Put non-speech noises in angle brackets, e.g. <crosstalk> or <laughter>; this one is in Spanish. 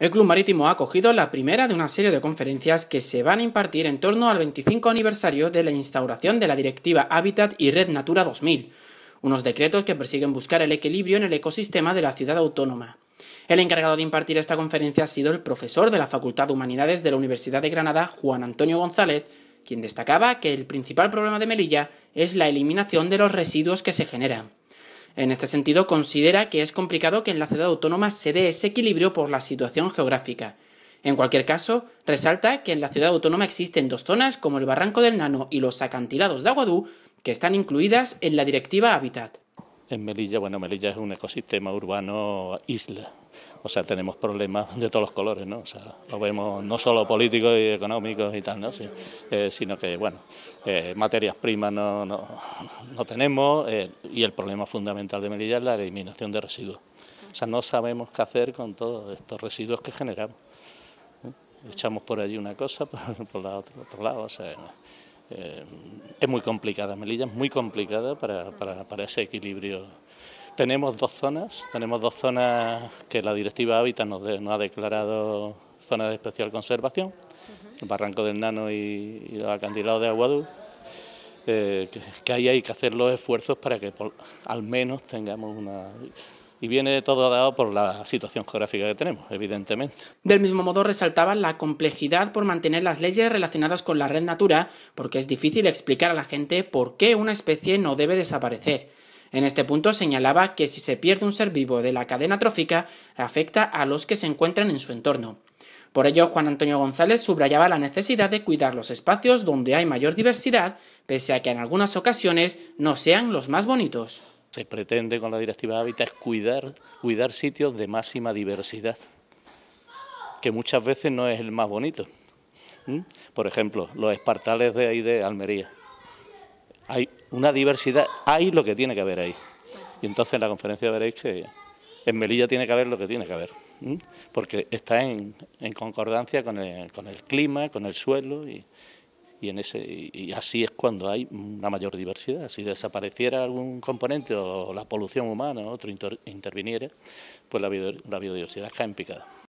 El Club Marítimo ha acogido la primera de una serie de conferencias que se van a impartir en torno al 25 aniversario de la instauración de la Directiva Hábitat y Red Natura 2000, unos decretos que persiguen buscar el equilibrio en el ecosistema de la ciudad autónoma. El encargado de impartir esta conferencia ha sido el profesor de la Facultad de Humanidades de la Universidad de Granada, Juan Antonio González, quien destacaba que el principal problema de Melilla es la eliminación de los residuos que se generan. En este sentido, considera que es complicado que en la ciudad autónoma se dé ese equilibrio por la situación geográfica. En cualquier caso, resalta que en la ciudad autónoma existen dos zonas, como el Barranco del Nano y los acantilados de Aguadú, que están incluidas en la Directiva Hábitat. En Melilla, bueno, Melilla es un ecosistema urbano isla o sea, tenemos problemas de todos los colores, ¿no? O sea, lo vemos no solo políticos y económicos y tal, ¿no? Eh, sino que, bueno, eh, materias primas no, tenemos eh, y el problema fundamental de Melilla es la eliminación de residuos. O sea, no sabemos qué hacer con todos estos residuos que generamos. Echamos por allí una cosa, <laughs> por, por la otro lado, o sea... es muy complicada, Melilla es muy complicada para, para, para ese equilibrio tenemos dos zonas, tenemos dos zonas que la Directiva Hábitat nos, ha declarado zonas de especial conservación, el Barranco del Nano y, el los de Aguadú, eh, que, ahí hay que hacer los esfuerzos para que al menos tengamos una... Y viene todo dado por la situación geográfica que tenemos, evidentemente. Del mismo modo, resaltaba la complejidad por mantener las leyes relacionadas con la red natura, porque es difícil explicar a la gente por qué una especie no debe desaparecer. En este punto señalaba que si se pierde un ser vivo de la cadena trófica, afecta a los que se encuentran en su entorno. Por ello, Juan Antonio González subrayaba la necesidad de cuidar los espacios donde hay mayor diversidad, pese a que en algunas ocasiones no sean los más bonitos. Se pretende con la Directiva de Hábitat cuidar, cuidar sitios de máxima diversidad, que muchas veces no es el más bonito. Por ejemplo, los espartales de ahí de Almería. Hay una diversidad, hay lo que tiene que haber ahí. Y entonces en la conferencia veréis que en Melilla tiene que haber lo que tiene que haber, porque está en, concordancia con el, clima, con el suelo y, en ese, y, así es cuando hay una mayor diversidad. Si desapareciera algún componente o la polución humana, o otro interviniera, pues la, la biodiversidad cae en picada.